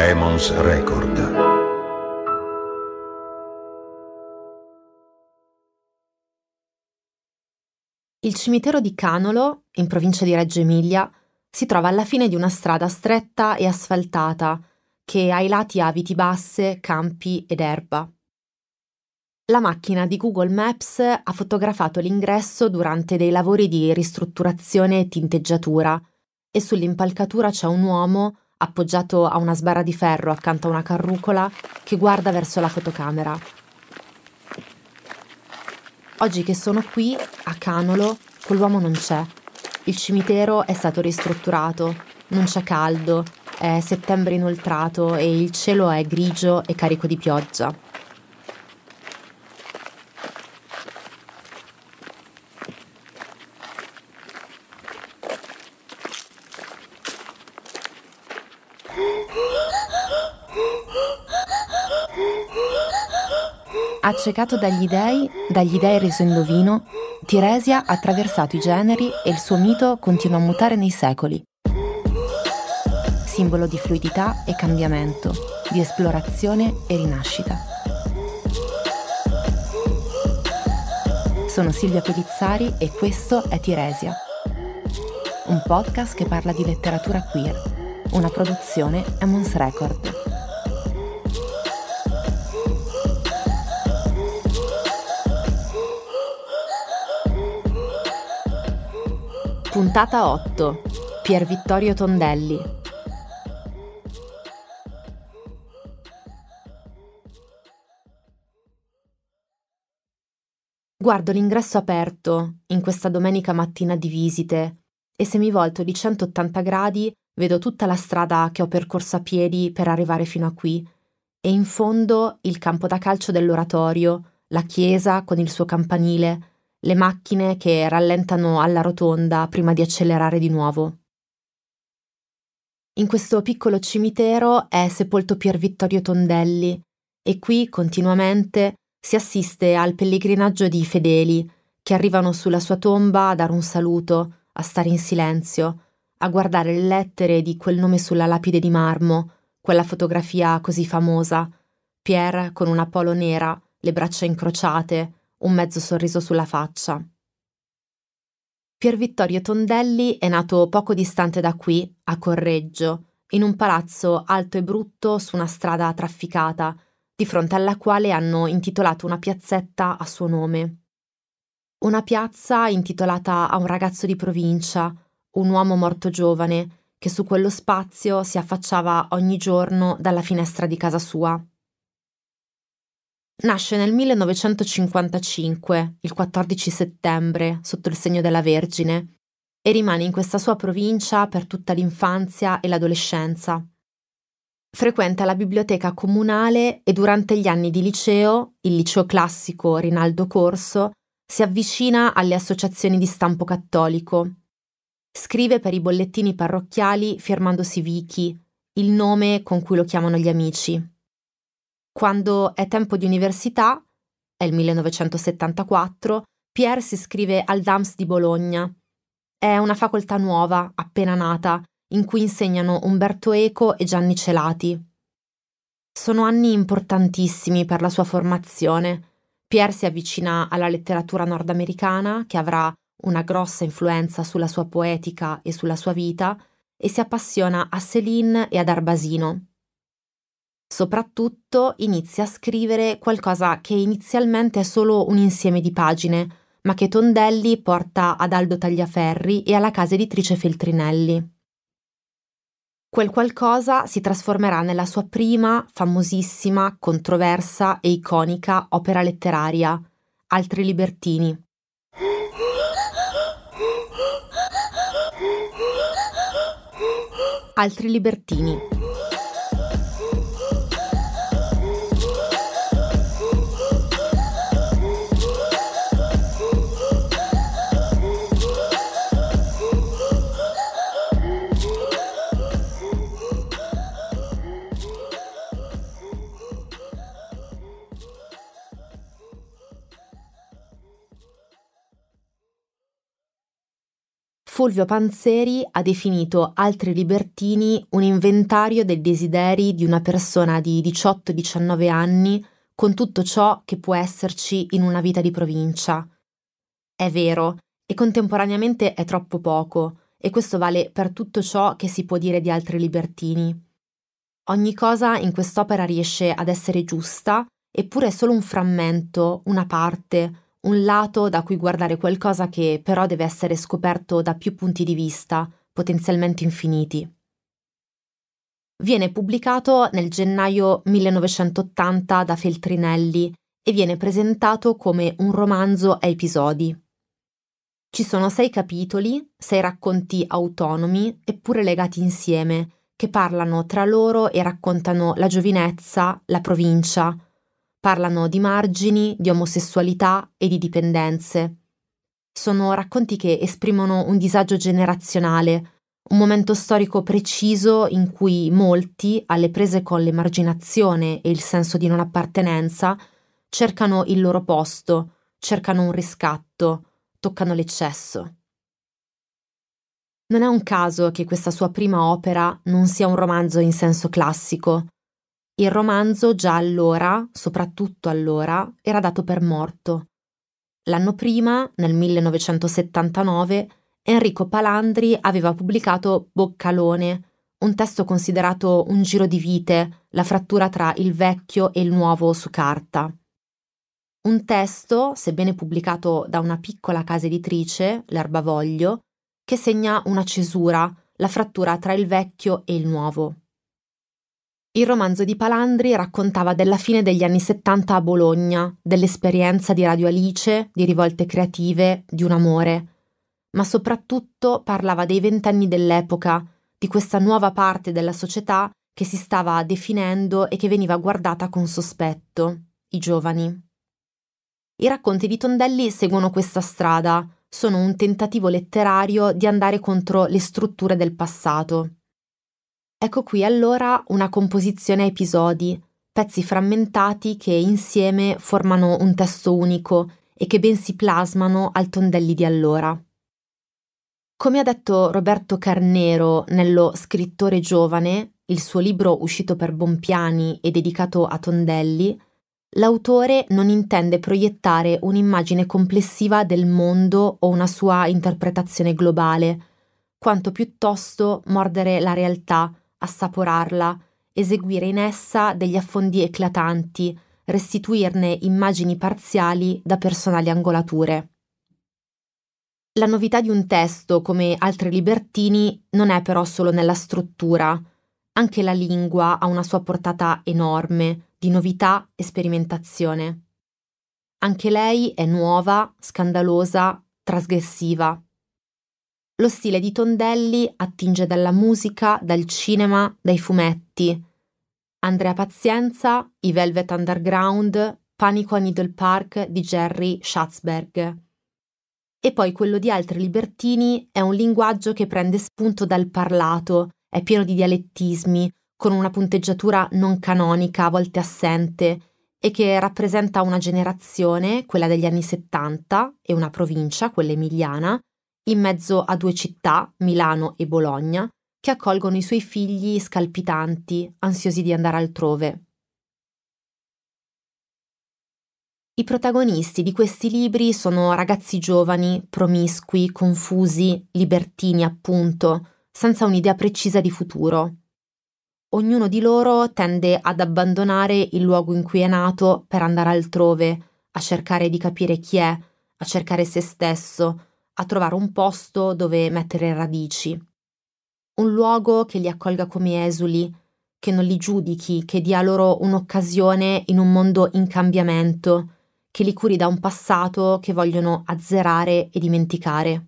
Emons Record. Il cimitero di Canolo, in provincia di Reggio Emilia, si trova alla fine di una strada stretta e asfaltata che ai lati ha basse, campi ed erba. La macchina di Google Maps ha fotografato l'ingresso durante dei lavori di ristrutturazione e tinteggiatura e sull'impalcatura c'è un uomo appoggiato a una sbarra di ferro accanto a una carrucola che guarda verso la fotocamera. Oggi che sono qui, a Canolo, quell'uomo non c'è. Il cimitero è stato ristrutturato, non c'è caldo, è settembre inoltrato e il cielo è grigio e carico di pioggia. Accecato dagli dei, dagli dei reso indovino, Tiresia ha attraversato i generi e il suo mito continua a mutare nei secoli. Simbolo di fluidità e cambiamento, di esplorazione e rinascita. Sono Silvia Pellizzari e questo è Tiresia, un podcast che parla di letteratura queer. Una produzione Emons Record. Puntata 8. Pier Vittorio Tondelli. Guardo l'ingresso aperto, in questa domenica mattina di visite, e se mi volto di 180 gradi vedo tutta la strada che ho percorso a piedi per arrivare fino a qui, e in fondo il campo da calcio dell'oratorio, la chiesa con il suo campanile, le macchine che rallentano alla rotonda prima di accelerare di nuovo. In questo piccolo cimitero è sepolto Pier Vittorio Tondelli e qui continuamente si assiste al pellegrinaggio di fedeli che arrivano sulla sua tomba a dare un saluto, a stare in silenzio, a guardare le lettere di quel nome sulla lapide di marmo, quella fotografia così famosa, Pier con una polo nera, le braccia incrociate, un mezzo sorriso sulla faccia. Pier Vittorio Tondelli è nato poco distante da qui, a Correggio, in un palazzo alto e brutto su una strada trafficata, di fronte alla quale hanno intitolato una piazzetta a suo nome. Una piazza intitolata a un ragazzo di provincia, un uomo morto giovane, che su quello spazio si affacciava ogni giorno dalla finestra di casa sua. Nasce nel 1955, il 14 settembre, sotto il segno della Vergine, e rimane in questa sua provincia per tutta l'infanzia e l'adolescenza. Frequenta la biblioteca comunale e durante gli anni di liceo, il liceo classico Rinaldo Corso, si avvicina alle associazioni di stampo cattolico. Scrive per i bollettini parrocchiali firmandosi Vicky, il nome con cui lo chiamano gli amici. Quando è tempo di università, è il 1974, Pierre si iscrive al DAMS di Bologna. È una facoltà nuova, appena nata, in cui insegnano Umberto Eco e Gianni Celati. Sono anni importantissimi per la sua formazione. Pierre si avvicina alla letteratura nordamericana, che avrà una grossa influenza sulla sua poetica e sulla sua vita, e si appassiona a Céline e ad Arbasino. Soprattutto inizia a scrivere qualcosa che inizialmente è solo un insieme di pagine, ma che Tondelli porta ad Aldo Tagliaferri e alla casa editrice Feltrinelli. Quel qualcosa si trasformerà nella sua prima, famosissima, controversa e iconica opera letteraria, Altri Libertini. Altri Libertini, Fulvio Panzeri ha definito Altri Libertini un inventario dei desideri di una persona di 18-19 anni con tutto ciò che può esserci in una vita di provincia. È vero, e contemporaneamente è troppo poco, e questo vale per tutto ciò che si può dire di altri libertini. Ogni cosa in quest'opera riesce ad essere giusta, eppure è solo un frammento, una parte, un lato da cui guardare qualcosa che però deve essere scoperto da più punti di vista, potenzialmente infiniti. Viene pubblicato nel gennaio 1980 da Feltrinelli e viene presentato come un romanzo a episodi. Ci sono sei capitoli, sei racconti autonomi eppure legati insieme, che parlano tra loro e raccontano la giovinezza, la provincia, Parlano di margini, di omosessualità e di dipendenze. Sono racconti che esprimono un disagio generazionale, un momento storico preciso in cui molti, alle prese con l'emarginazione e il senso di non appartenenza, cercano il loro posto, cercano un riscatto, toccano l'eccesso. Non è un caso che questa sua prima opera non sia un romanzo in senso classico, il romanzo già allora, soprattutto allora, era dato per morto. L'anno prima, nel 1979, Enrico Palandri aveva pubblicato Boccalone, un testo considerato un giro di vite, la frattura tra il vecchio e il nuovo su carta. Un testo, sebbene pubblicato da una piccola casa editrice, l'Erbavoglio, che segna una cesura, la frattura tra il vecchio e il nuovo. Il romanzo di Palandri raccontava della fine degli anni 70 a Bologna, dell'esperienza di Radio Alice, di rivolte creative, di un amore. Ma soprattutto parlava dei vent'anni dell'epoca, di questa nuova parte della società che si stava definendo e che veniva guardata con sospetto, i giovani. I racconti di Tondelli seguono questa strada, sono un tentativo letterario di andare contro le strutture del passato, Ecco qui allora una composizione a episodi, pezzi frammentati che insieme formano un testo unico e che ben si plasmano al Tondelli di allora. Come ha detto Roberto Carnero nello Scrittore Giovane, il suo libro uscito per Bompiani e dedicato a Tondelli, l'autore non intende proiettare un'immagine complessiva del mondo o una sua interpretazione globale, quanto piuttosto mordere la realtà, assaporarla, eseguire in essa degli affondi eclatanti, restituirne immagini parziali da personali angolature. La novità di un testo, come altri libertini, non è però solo nella struttura. Anche la lingua ha una sua portata enorme di novità e sperimentazione. Anche lei è nuova, scandalosa, trasgressiva. Lo stile di Tondelli attinge dalla musica, dal cinema, dai fumetti. Andrea Pazienza, i Velvet Underground, Panico a Needle Park di Jerry Schatzberg. E poi quello di altri libertini è un linguaggio che prende spunto dal parlato, è pieno di dialettismi, con una punteggiatura non canonica, a volte assente, e che rappresenta una generazione, quella degli anni 70, e una provincia, quella emiliana, in mezzo a due città, Milano e Bologna, che accolgono i suoi figli scalpitanti, ansiosi di andare altrove. I protagonisti di questi libri sono ragazzi giovani, promiscui, confusi, libertini appunto, senza un'idea precisa di futuro. Ognuno di loro tende ad abbandonare il luogo in cui è nato per andare altrove, a cercare di capire chi è, a cercare se stesso, a trovare un posto dove mettere radici, un luogo che li accolga come esuli, che non li giudichi, che dia loro un'occasione in un mondo in cambiamento, che li curi da un passato che vogliono azzerare e dimenticare.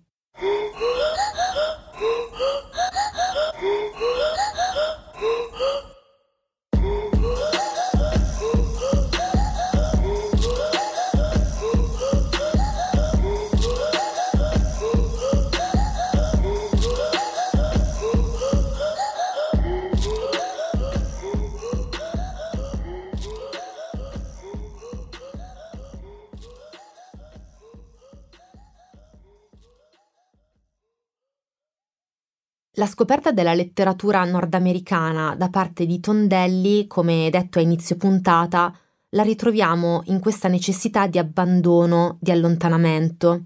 La scoperta della letteratura nordamericana da parte di Tondelli, come detto a inizio puntata, la ritroviamo in questa necessità di abbandono, di allontanamento.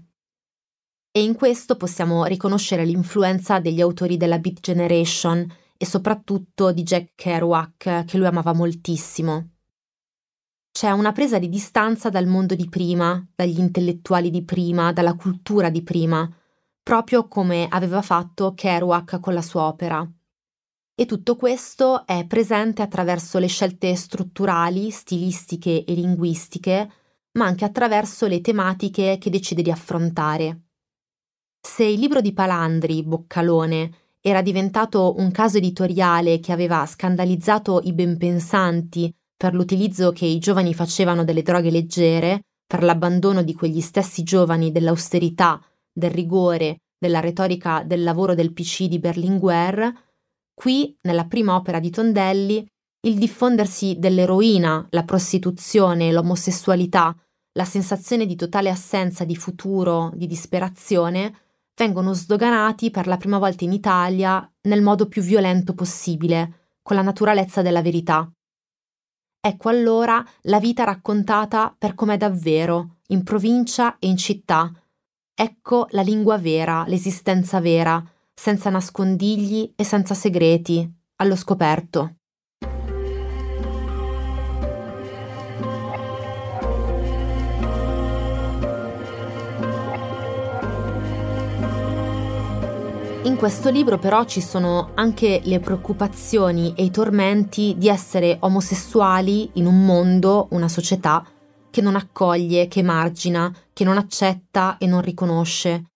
E in questo possiamo riconoscere l'influenza degli autori della Beat Generation e soprattutto di Jack Kerouac, che lui amava moltissimo. C'è una presa di distanza dal mondo di prima, dagli intellettuali di prima, dalla cultura di prima, proprio come aveva fatto Kerouac con la sua opera. E tutto questo è presente attraverso le scelte strutturali, stilistiche e linguistiche, ma anche attraverso le tematiche che decide di affrontare. Se il libro di Palandri, Boccalone, era diventato un caso editoriale che aveva scandalizzato i benpensanti per l'utilizzo che i giovani facevano delle droghe leggere, per l'abbandono di quegli stessi giovani dell'austerità del rigore, della retorica del lavoro del PC di Berlinguer, qui, nella prima opera di Tondelli, il diffondersi dell'eroina, la prostituzione, l'omosessualità, la sensazione di totale assenza di futuro, di disperazione, vengono sdoganati per la prima volta in Italia nel modo più violento possibile, con la naturalezza della verità. Ecco allora la vita raccontata per com'è davvero, in provincia e in città, Ecco la lingua vera, l'esistenza vera, senza nascondigli e senza segreti, allo scoperto. In questo libro però ci sono anche le preoccupazioni e i tormenti di essere omosessuali in un mondo, una società, che non accoglie, che margina, che non accetta e non riconosce.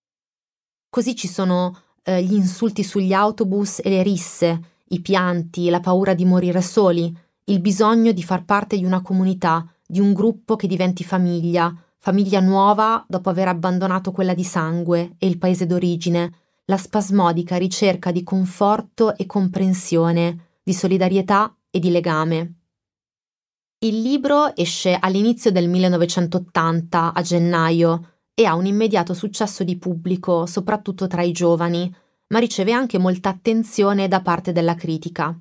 Così ci sono eh, gli insulti sugli autobus e le risse, i pianti, la paura di morire soli, il bisogno di far parte di una comunità, di un gruppo che diventi famiglia, famiglia nuova dopo aver abbandonato quella di sangue e il paese d'origine, la spasmodica ricerca di conforto e comprensione, di solidarietà e di legame. Il libro esce all'inizio del 1980, a gennaio, e ha un immediato successo di pubblico, soprattutto tra i giovani, ma riceve anche molta attenzione da parte della critica.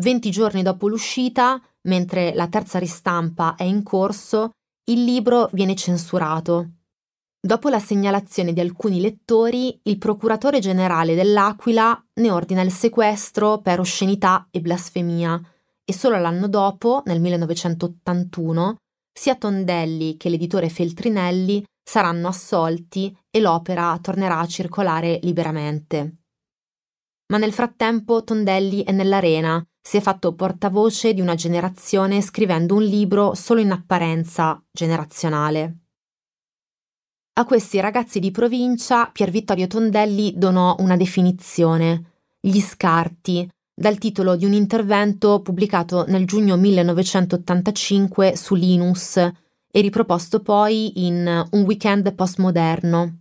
Venti giorni dopo l'uscita, mentre la terza ristampa è in corso, il libro viene censurato. Dopo la segnalazione di alcuni lettori, il procuratore generale dell'Aquila ne ordina il sequestro per oscenità e blasfemia e solo l'anno dopo, nel 1981, sia Tondelli che l'editore Feltrinelli saranno assolti e l'opera tornerà a circolare liberamente. Ma nel frattempo Tondelli è nell'arena, si è fatto portavoce di una generazione scrivendo un libro solo in apparenza generazionale. A questi ragazzi di provincia Pier Vittorio Tondelli donò una definizione, gli scarti, dal titolo di un intervento pubblicato nel giugno 1985 su Linus e riproposto poi in Un weekend postmoderno.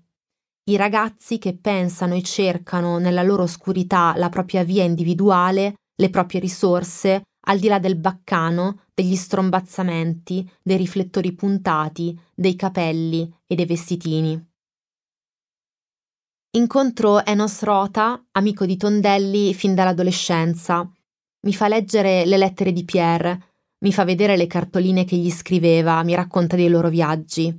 I ragazzi che pensano e cercano nella loro oscurità la propria via individuale, le proprie risorse, al di là del baccano, degli strombazzamenti, dei riflettori puntati, dei capelli e dei vestitini. Incontro Enos Rota, amico di Tondelli fin dall'adolescenza. Mi fa leggere le lettere di Pierre, mi fa vedere le cartoline che gli scriveva, mi racconta dei loro viaggi.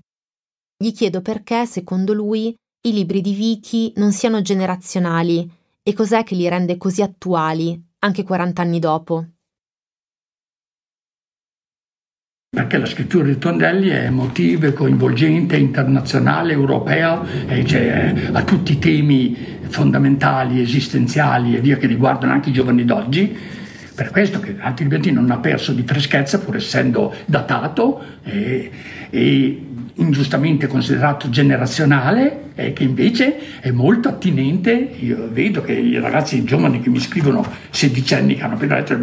Gli chiedo perché, secondo lui, i libri di Vicky non siano generazionali e cos'è che li rende così attuali, anche 40 anni dopo. Perché la scrittura di Tondelli è emotiva, è coinvolgente, internazionale, europea, cioè, eh, ha tutti i temi fondamentali, esistenziali e via che riguardano anche i giovani d'oggi. Per questo che Anti Libertino non ha perso di freschezza, pur essendo datato, e, e ingiustamente considerato generazionale e che invece è molto attinente. Io vedo che i ragazzi i giovani che mi scrivono, sedicenni che hanno appena letto,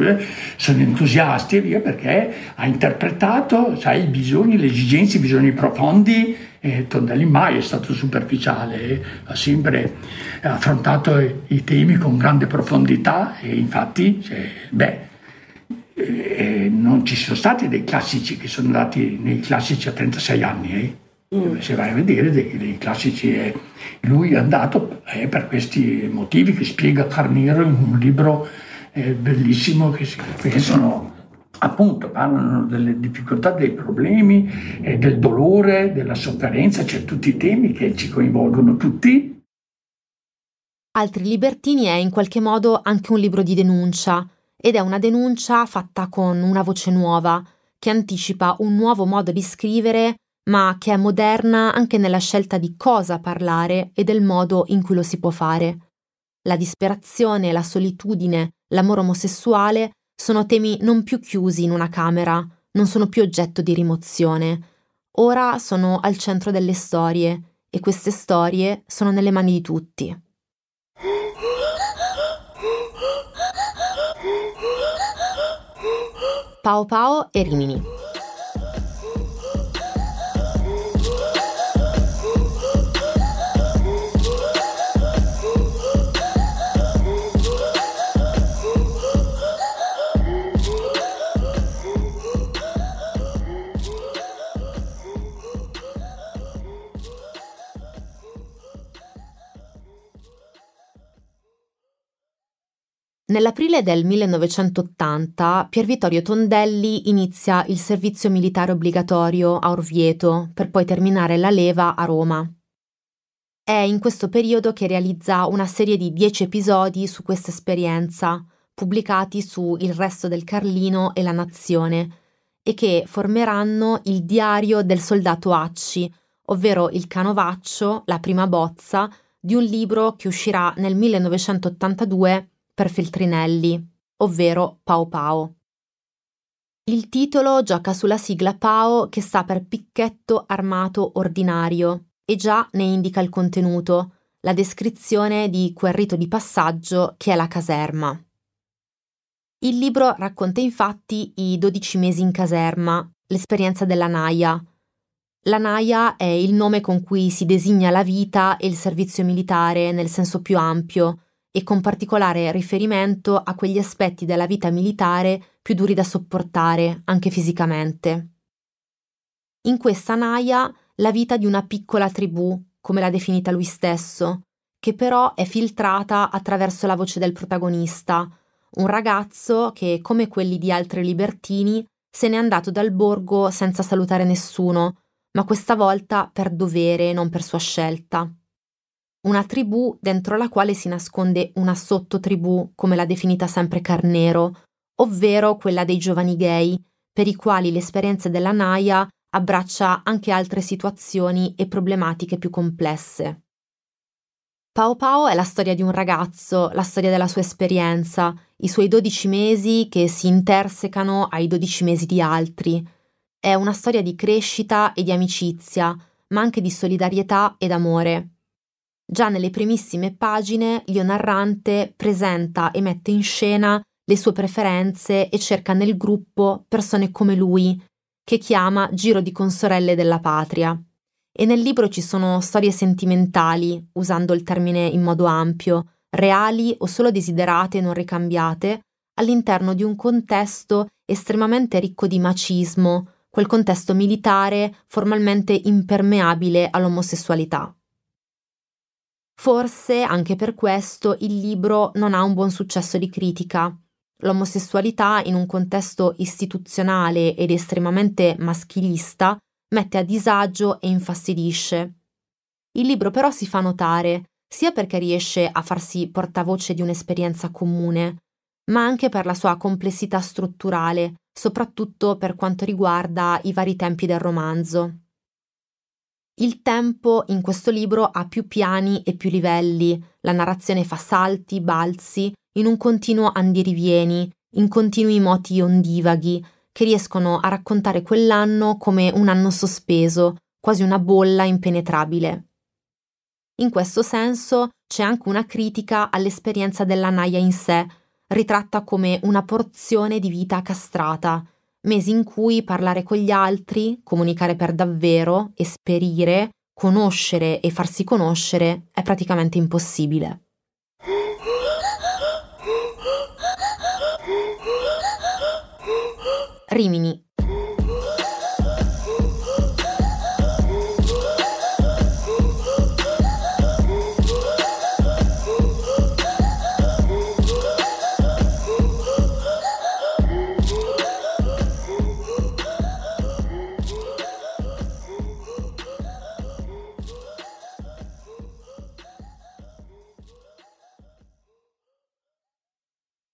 sono entusiasti via, perché ha interpretato sai, i bisogni, le esigenze, i bisogni profondi. E Tondelli mai è stato superficiale, eh, ha sempre affrontato i, i temi con grande profondità e infatti, cioè, beh, e eh, non ci sono stati dei classici che sono andati nei classici a 36 anni. Eh? Mm. Cioè, se vai a vedere dei, dei classici, eh, lui è andato eh, per questi motivi che spiega Carniro in un libro eh, bellissimo che, si, sono appunto parlano delle difficoltà, dei problemi, eh, del dolore, della sofferenza, cioè tutti i temi che ci coinvolgono tutti. Altri libertini è in qualche modo anche un libro di denuncia ed è una denuncia fatta con una voce nuova, che anticipa un nuovo modo di scrivere, ma che è moderna anche nella scelta di cosa parlare e del modo in cui lo si può fare. La disperazione, la solitudine, l'amore omosessuale sono temi non più chiusi in una camera, non sono più oggetto di rimozione. Ora sono al centro delle storie e queste storie sono nelle mani di tutti. Pao Pao e Rimini. Nell'aprile del 1980 Pier Vittorio Tondelli inizia il servizio militare obbligatorio a Orvieto per poi terminare la leva a Roma. È in questo periodo che realizza una serie di dieci episodi su questa esperienza, pubblicati su Il resto del Carlino e La Nazione, e che formeranno il diario del soldato Acci, ovvero il canovaccio, la prima bozza, di un libro che uscirà nel 1982 per Feltrinelli, ovvero Pau Pau. Il titolo gioca sulla sigla Pau che sta per picchetto armato ordinario e già ne indica il contenuto, la descrizione di quel rito di passaggio che è la caserma. Il libro racconta infatti i 12 mesi in caserma, l'esperienza della Naia. La Naia è il nome con cui si designa la vita e il servizio militare nel senso più ampio, e con particolare riferimento a quegli aspetti della vita militare più duri da sopportare, anche fisicamente. In questa naia la vita di una piccola tribù, come l'ha definita lui stesso, che però è filtrata attraverso la voce del protagonista, un ragazzo che, come quelli di altri libertini, se n'è andato dal borgo senza salutare nessuno, ma questa volta per dovere, non per sua scelta una tribù dentro la quale si nasconde una sottotribù, come l'ha definita sempre Carnero, ovvero quella dei giovani gay, per i quali l'esperienza della Naia abbraccia anche altre situazioni e problematiche più complesse. Pao Pao è la storia di un ragazzo, la storia della sua esperienza, i suoi 12 mesi che si intersecano ai 12 mesi di altri. È una storia di crescita e di amicizia, ma anche di solidarietà ed amore. Già nelle primissime pagine il narrante presenta e mette in scena le sue preferenze e cerca nel gruppo persone come lui, che chiama Giro di consorelle della patria. E nel libro ci sono storie sentimentali, usando il termine in modo ampio, reali o solo desiderate e non ricambiate, all'interno di un contesto estremamente ricco di macismo, quel contesto militare formalmente impermeabile all'omosessualità. Forse anche per questo il libro non ha un buon successo di critica. L'omosessualità in un contesto istituzionale ed estremamente maschilista mette a disagio e infastidisce. Il libro però si fa notare, sia perché riesce a farsi portavoce di un'esperienza comune, ma anche per la sua complessità strutturale, soprattutto per quanto riguarda i vari tempi del romanzo. Il tempo in questo libro ha più piani e più livelli, la narrazione fa salti, balzi, in un continuo andirivieni, in continui moti ondivaghi, che riescono a raccontare quell'anno come un anno sospeso, quasi una bolla impenetrabile. In questo senso c'è anche una critica all'esperienza della naia in sé, ritratta come una porzione di vita castrata, mesi in cui parlare con gli altri, comunicare per davvero, esperire, conoscere e farsi conoscere è praticamente impossibile. Rimini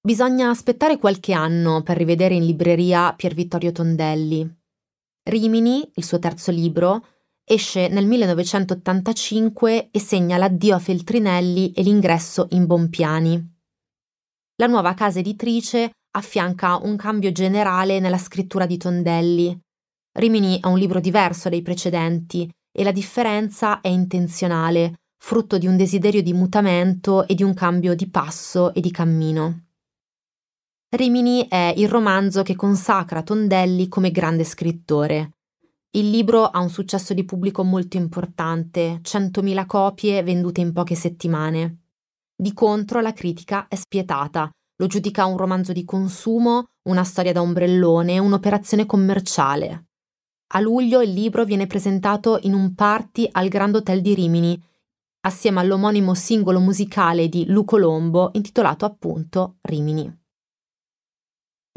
Bisogna aspettare qualche anno per rivedere in libreria Pier Vittorio Tondelli. Rimini, il suo terzo libro, esce nel 1985 e segna l'addio a Feltrinelli e l'ingresso in Bompiani. La nuova casa editrice affianca un cambio generale nella scrittura di Tondelli. Rimini è un libro diverso dai precedenti e la differenza è intenzionale, frutto di un desiderio di mutamento e di un cambio di passo e di cammino. Rimini è il romanzo che consacra Tondelli come grande scrittore. Il libro ha un successo di pubblico molto importante, 100.000 copie vendute in poche settimane. Di contro la critica è spietata, lo giudica un romanzo di consumo, una storia da ombrellone, un'operazione commerciale. A luglio il libro viene presentato in un party al Grand Hotel di Rimini, assieme all'omonimo singolo musicale di Lu Colombo intitolato appunto Rimini.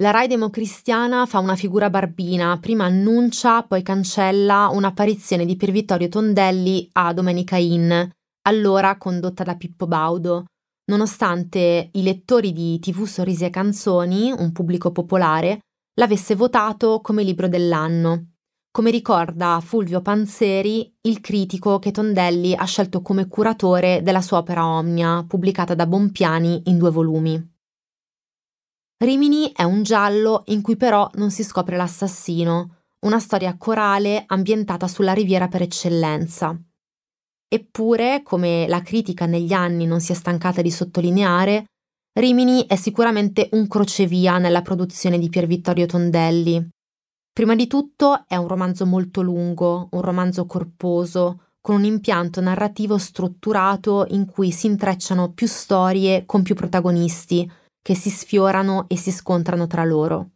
La Rai democristiana fa una figura barbina, prima annuncia, poi cancella un'apparizione di Pier Vittorio Tondelli a Domenica Inn, allora condotta da Pippo Baudo. Nonostante i lettori di TV Sorrisi e Canzoni, un pubblico popolare, l'avesse votato come libro dell'anno. Come ricorda Fulvio Panzeri, il critico che Tondelli ha scelto come curatore della sua opera Omnia, pubblicata da Bompiani in due volumi. Rimini è un giallo in cui però non si scopre l'assassino, una storia corale ambientata sulla riviera per eccellenza. Eppure, come la critica negli anni non si è stancata di sottolineare, Rimini è sicuramente un crocevia nella produzione di Pier Vittorio Tondelli. Prima di tutto è un romanzo molto lungo, un romanzo corposo, con un impianto narrativo strutturato in cui si intrecciano più storie con più protagonisti, che si sfiorano e si scontrano tra loro.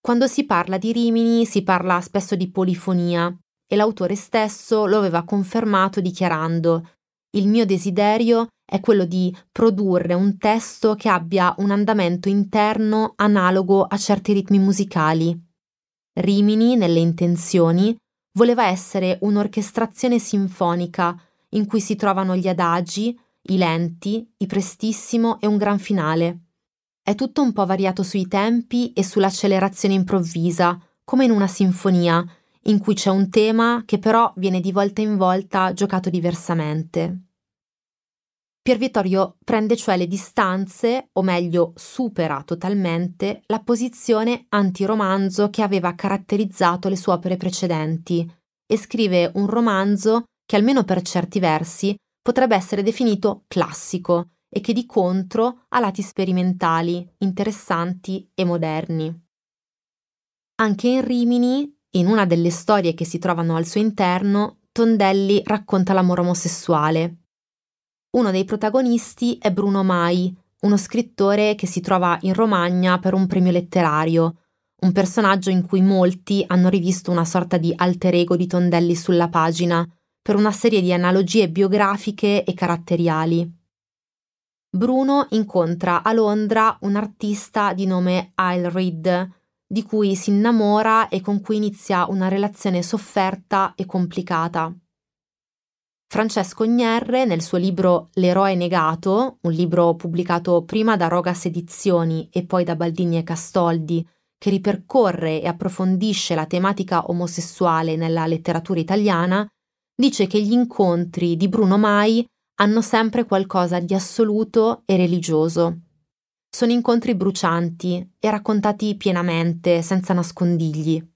Quando si parla di Rimini si parla spesso di polifonia e l'autore stesso lo aveva confermato dichiarando il mio desiderio è quello di produrre un testo che abbia un andamento interno analogo a certi ritmi musicali. Rimini, nelle intenzioni, voleva essere un'orchestrazione sinfonica in cui si trovano gli adagi, i lenti, i prestissimo e un gran finale. È tutto un po' variato sui tempi e sull'accelerazione improvvisa, come in una sinfonia, in cui c'è un tema che però viene di volta in volta giocato diversamente. Pier Vittorio prende cioè le distanze, o meglio supera totalmente, la posizione antiromanzo che aveva caratterizzato le sue opere precedenti e scrive un romanzo che almeno per certi versi potrebbe essere definito classico e che di contro ha lati sperimentali, interessanti e moderni. Anche in Rimini, in una delle storie che si trovano al suo interno, Tondelli racconta l'amore omosessuale. Uno dei protagonisti è Bruno Mai, uno scrittore che si trova in Romagna per un premio letterario, un personaggio in cui molti hanno rivisto una sorta di alter ego di Tondelli sulla pagina, per una serie di analogie biografiche e caratteriali. Bruno incontra a Londra un artista di nome Aylrid, di cui si innamora e con cui inizia una relazione sofferta e complicata. Francesco Gnerre, nel suo libro L'eroe negato, un libro pubblicato prima da Rogas Edizioni e poi da Baldini e Castoldi, che ripercorre e approfondisce la tematica omosessuale nella letteratura italiana, dice che gli incontri di Bruno Mai hanno sempre qualcosa di assoluto e religioso. Sono incontri brucianti e raccontati pienamente, senza nascondigli.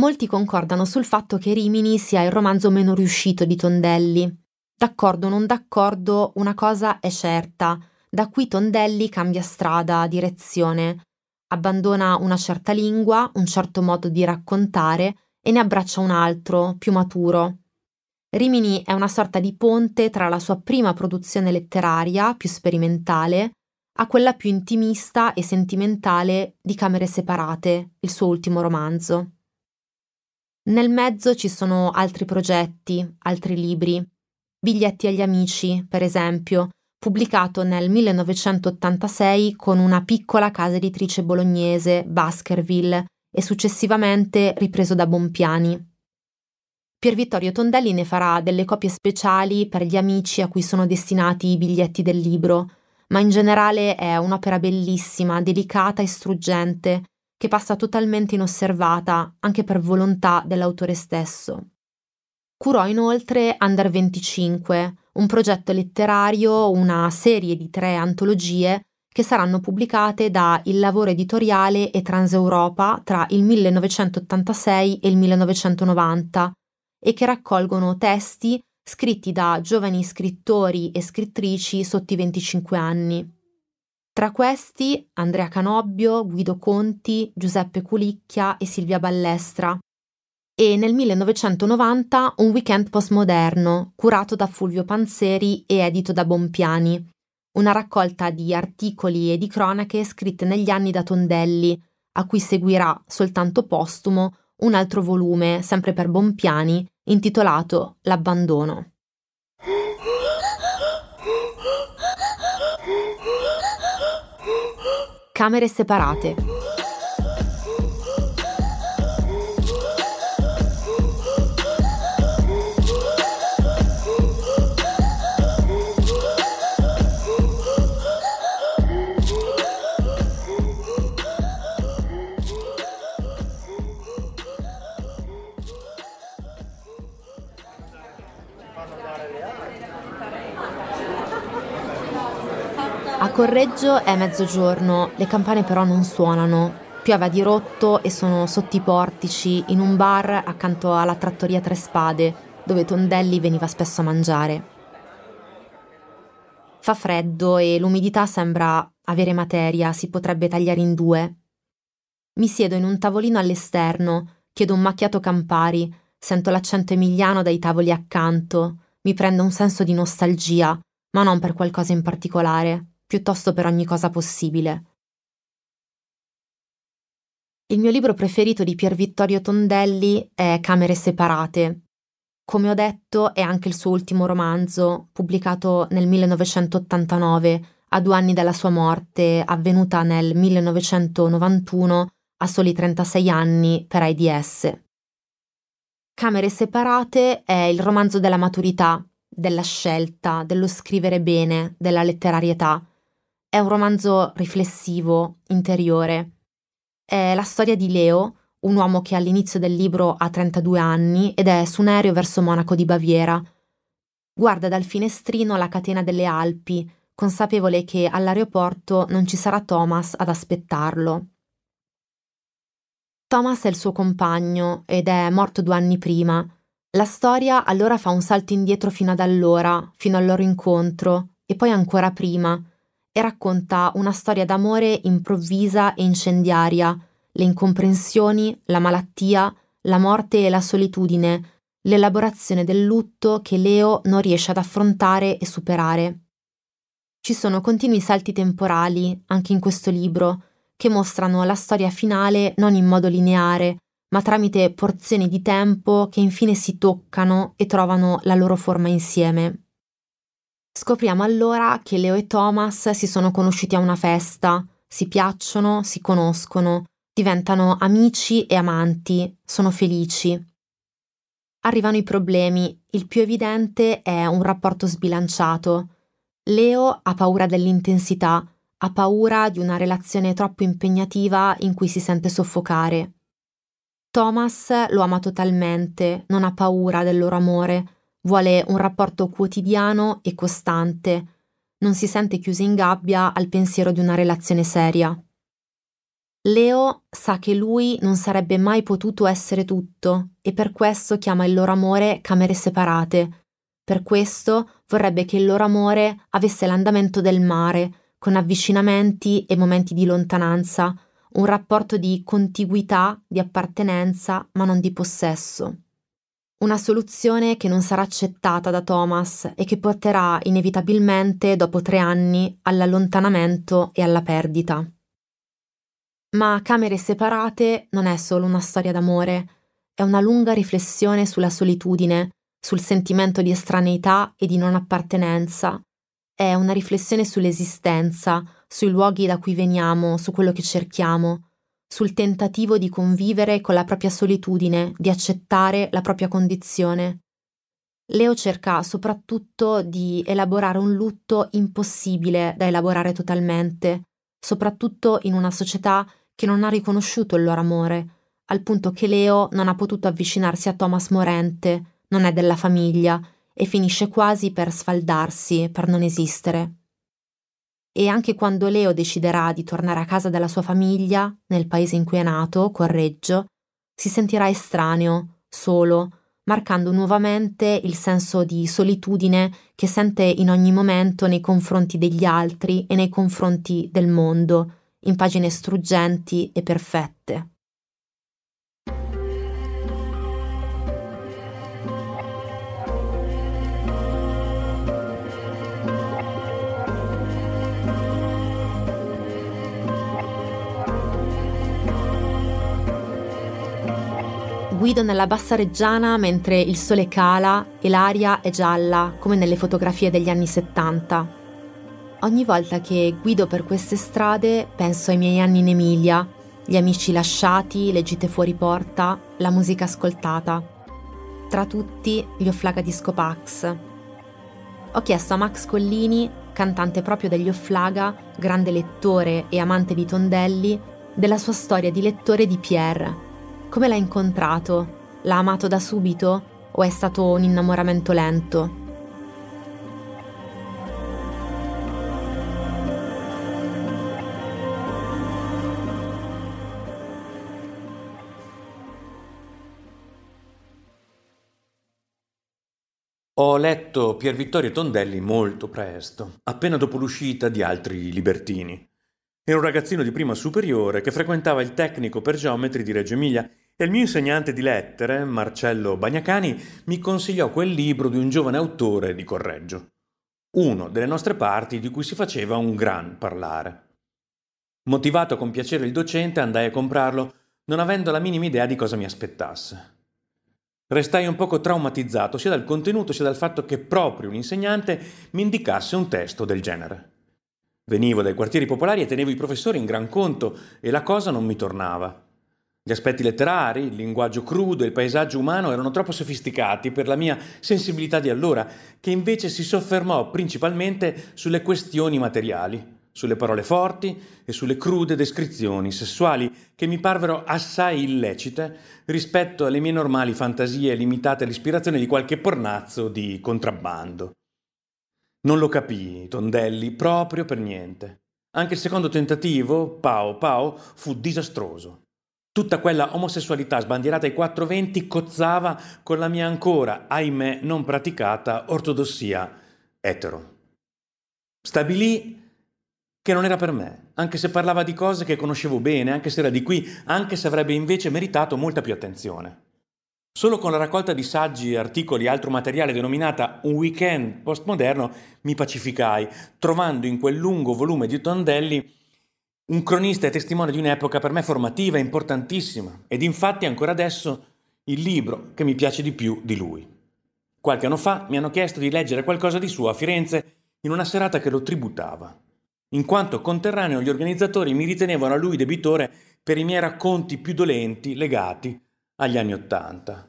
molti concordano sul fatto che Rimini sia il romanzo meno riuscito di Tondelli. D'accordo o non d'accordo, una cosa è certa. Da qui Tondelli cambia strada, direzione, abbandona una certa lingua, un certo modo di raccontare e ne abbraccia un altro, più maturo. Rimini è una sorta di ponte tra la sua prima produzione letteraria, più sperimentale, a quella più intimista e sentimentale di Camere separate, il suo ultimo romanzo. Nel mezzo ci sono altri progetti, altri libri, Biglietti agli amici, per esempio, pubblicato nel 1986 con una piccola casa editrice bolognese, Baskerville, e successivamente ripreso da Bompiani. Pier Vittorio Tondelli ne farà delle copie speciali per gli amici a cui sono destinati i biglietti del libro, ma in generale è un'opera bellissima, delicata e struggente, che passa totalmente inosservata anche per volontà dell'autore stesso. Curò inoltre Under 25, un progetto letterario, una serie di tre antologie che saranno pubblicate da Il Lavoro Editoriale e Transeuropa tra il 1986 e il 1990 e che raccolgono testi scritti da giovani scrittori e scrittrici sotto i 25 anni. Tra questi Andrea Canobbio, Guido Conti, Giuseppe Culicchia e Silvia Ballestra. E nel 1990 un weekend postmoderno, curato da Fulvio Panzeri e edito da Bompiani, una raccolta di articoli e di cronache scritte negli anni da Tondelli, a cui seguirà, soltanto postumo, un altro volume, sempre per Bompiani, intitolato L'abbandono. camere separate Correggio è mezzogiorno, le campane però non suonano. Piove di rotto e sono sotto i portici, in un bar accanto alla trattoria Tre Spade, dove Tondelli veniva spesso a mangiare. Fa freddo e l'umidità sembra avere materia, si potrebbe tagliare in due. Mi siedo in un tavolino all'esterno, chiedo un macchiato Campari, sento l'accento emiliano dai tavoli accanto, mi prende un senso di nostalgia, ma non per qualcosa in particolare piuttosto per ogni cosa possibile. Il mio libro preferito di Pier Vittorio Tondelli è Camere separate. Come ho detto, è anche il suo ultimo romanzo, pubblicato nel 1989, a due anni dalla sua morte, avvenuta nel 1991 a soli 36 anni per AIDS. Camere separate è il romanzo della maturità, della scelta, dello scrivere bene, della letterarietà. È un romanzo riflessivo, interiore. È la storia di Leo, un uomo che all'inizio del libro ha 32 anni ed è su un aereo verso Monaco di Baviera. Guarda dal finestrino la catena delle Alpi, consapevole che all'aeroporto non ci sarà Thomas ad aspettarlo. Thomas è il suo compagno ed è morto due anni prima. La storia allora fa un salto indietro fino ad allora, fino al loro incontro, e poi ancora prima, e racconta una storia d'amore improvvisa e incendiaria, le incomprensioni, la malattia, la morte e la solitudine, l'elaborazione del lutto che Leo non riesce ad affrontare e superare. Ci sono continui salti temporali, anche in questo libro, che mostrano la storia finale non in modo lineare, ma tramite porzioni di tempo che infine si toccano e trovano la loro forma insieme. Scopriamo allora che Leo e Thomas si sono conosciuti a una festa, si piacciono, si conoscono, diventano amici e amanti, sono felici. Arrivano i problemi, il più evidente è un rapporto sbilanciato. Leo ha paura dell'intensità, ha paura di una relazione troppo impegnativa in cui si sente soffocare. Thomas lo ama totalmente, non ha paura del loro amore, Vuole un rapporto quotidiano e costante. Non si sente chiuso in gabbia al pensiero di una relazione seria. Leo sa che lui non sarebbe mai potuto essere tutto e per questo chiama il loro amore camere separate. Per questo vorrebbe che il loro amore avesse l'andamento del mare, con avvicinamenti e momenti di lontananza, un rapporto di contiguità, di appartenenza, ma non di possesso. Una soluzione che non sarà accettata da Thomas e che porterà inevitabilmente, dopo tre anni, all'allontanamento e alla perdita. Ma Camere separate non è solo una storia d'amore, è una lunga riflessione sulla solitudine, sul sentimento di estraneità e di non appartenenza. È una riflessione sull'esistenza, sui luoghi da cui veniamo, su quello che cerchiamo, sul tentativo di convivere con la propria solitudine, di accettare la propria condizione. Leo cerca soprattutto di elaborare un lutto impossibile da elaborare totalmente, soprattutto in una società che non ha riconosciuto il loro amore, al punto che Leo non ha potuto avvicinarsi a Thomas Morente, non è della famiglia e finisce quasi per sfaldarsi, per non esistere e anche quando Leo deciderà di tornare a casa della sua famiglia, nel paese in cui è nato, Correggio, si sentirà estraneo, solo, marcando nuovamente il senso di solitudine che sente in ogni momento nei confronti degli altri e nei confronti del mondo, in pagine struggenti e perfette. guido nella bassa reggiana mentre il sole cala e l'aria è gialla, come nelle fotografie degli anni 70. Ogni volta che guido per queste strade penso ai miei anni in Emilia, gli amici lasciati, le gite fuori porta, la musica ascoltata. Tra tutti gli Offlaga Disco Pax. Ho chiesto a Max Collini, cantante proprio degli Offlaga, grande lettore e amante di Tondelli, della sua storia di lettore di Pierre, come l'ha incontrato? L'ha amato da subito o è stato un innamoramento lento? Ho letto Pier Vittorio Tondelli molto presto, appena dopo l'uscita di altri libertini. Era un ragazzino di prima superiore che frequentava il tecnico per geometri di Reggio Emilia e il mio insegnante di lettere, Marcello Bagnacani, mi consigliò quel libro di un giovane autore di Correggio, uno delle nostre parti di cui si faceva un gran parlare. Motivato con piacere il docente, andai a comprarlo, non avendo la minima idea di cosa mi aspettasse. Restai un poco traumatizzato sia dal contenuto sia dal fatto che proprio un insegnante mi indicasse un testo del genere. Venivo dai quartieri popolari e tenevo i professori in gran conto e la cosa non mi tornava. Gli aspetti letterari, il linguaggio crudo e il paesaggio umano erano troppo sofisticati per la mia sensibilità di allora, che invece si soffermò principalmente sulle questioni materiali, sulle parole forti e sulle crude descrizioni sessuali che mi parvero assai illecite rispetto alle mie normali fantasie limitate all'ispirazione di qualche pornazzo di contrabbando. Non lo capii, Tondelli, proprio per niente. Anche il secondo tentativo, Pao Pao, fu disastroso. Tutta quella omosessualità sbandierata ai 420 cozzava con la mia ancora, ahimè, non praticata ortodossia etero. Stabilì che non era per me, anche se parlava di cose che conoscevo bene, anche se era di qui, anche se avrebbe invece meritato molta più attenzione. Solo con la raccolta di saggi, articoli e altro materiale denominata Un weekend postmoderno mi pacificai, trovando in quel lungo volume di Tondelli un cronista è testimone di un'epoca per me formativa, e importantissima, ed infatti ancora adesso il libro che mi piace di più di lui. Qualche anno fa mi hanno chiesto di leggere qualcosa di suo a Firenze in una serata che lo tributava. In quanto conterraneo, gli organizzatori mi ritenevano a lui debitore per i miei racconti più dolenti legati agli anni Ottanta.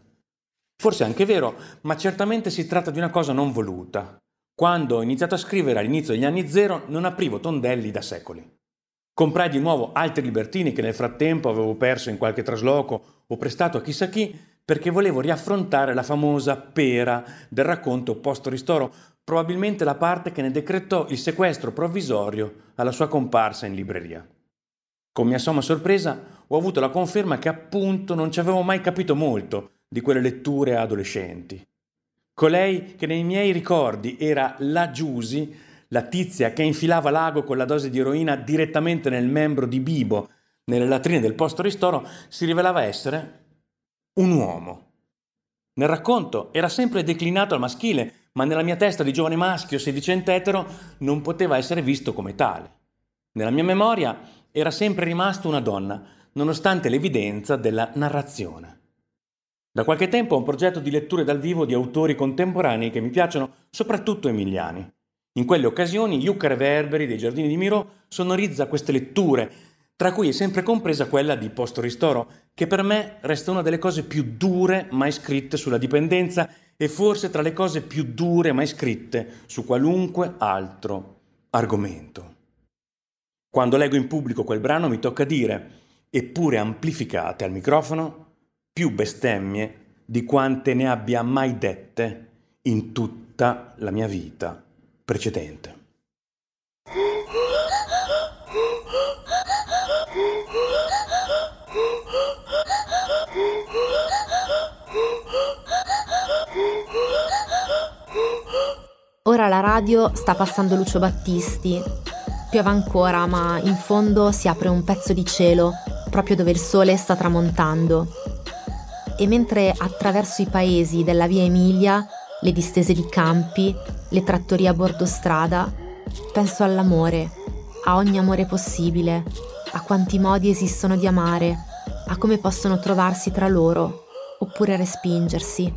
Forse è anche vero, ma certamente si tratta di una cosa non voluta. Quando ho iniziato a scrivere all'inizio degli anni zero non aprivo tondelli da secoli comprai di nuovo altri libertini che nel frattempo avevo perso in qualche trasloco o prestato a chissà chi perché volevo riaffrontare la famosa pera del racconto post-ristoro, probabilmente la parte che ne decretò il sequestro provvisorio alla sua comparsa in libreria. Con mia somma sorpresa ho avuto la conferma che appunto non ci avevo mai capito molto di quelle letture adolescenti. Colei che nei miei ricordi era la Giusi la tizia che infilava l'ago con la dose di eroina direttamente nel membro di Bibo, nelle latrine del posto ristoro, si rivelava essere un uomo. Nel racconto era sempre declinato al maschile, ma nella mia testa di giovane maschio sedicente etero non poteva essere visto come tale. Nella mia memoria era sempre rimasto una donna, nonostante l'evidenza della narrazione. Da qualche tempo ho un progetto di letture dal vivo di autori contemporanei che mi piacciono, soprattutto emiliani. In quelle occasioni Yucca Reverberi dei Giardini di Miro sonorizza queste letture, tra cui è sempre compresa quella di Posto Ristoro, che per me resta una delle cose più dure mai scritte sulla dipendenza e forse tra le cose più dure mai scritte su qualunque altro argomento. Quando leggo in pubblico quel brano mi tocca dire, eppure amplificate al microfono, più bestemmie di quante ne abbia mai dette in tutta la mia vita precedente. Ora la radio sta passando Lucio Battisti. Piove ancora, ma in fondo si apre un pezzo di cielo, proprio dove il sole sta tramontando. E mentre attraverso i paesi della via Emilia, le distese di campi, le trattorie a bordo strada, penso all'amore, a ogni amore possibile, a quanti modi esistono di amare, a come possono trovarsi tra loro, oppure respingersi.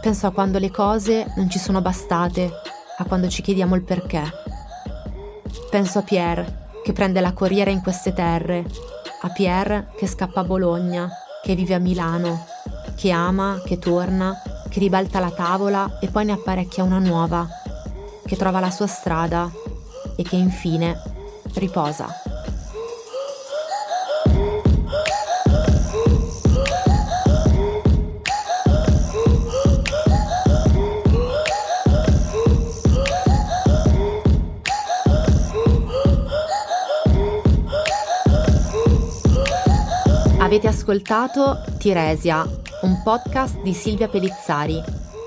Penso a quando le cose non ci sono bastate, a quando ci chiediamo il perché. Penso a Pierre, che prende la corriera in queste terre, a Pierre che scappa a Bologna, che vive a Milano, che ama, che torna che ribalta la tavola e poi ne apparecchia una nuova, che trova la sua strada e che infine riposa. Avete ascoltato Tiresia un podcast di Silvia Pelizzari,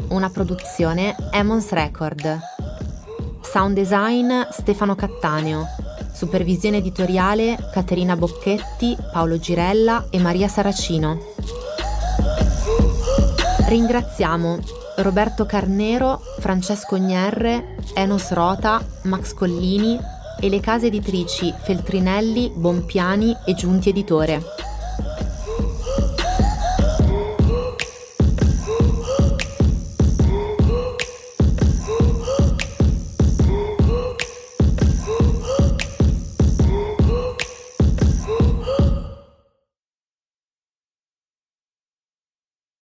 una produzione Emons Record. Sound design Stefano Cattaneo, supervisione editoriale Caterina Bocchetti, Paolo Girella e Maria Saracino. Ringraziamo Roberto Carnero, Francesco Gnerre, Enos Rota, Max Collini e le case editrici Feltrinelli, Bompiani e Giunti Editore.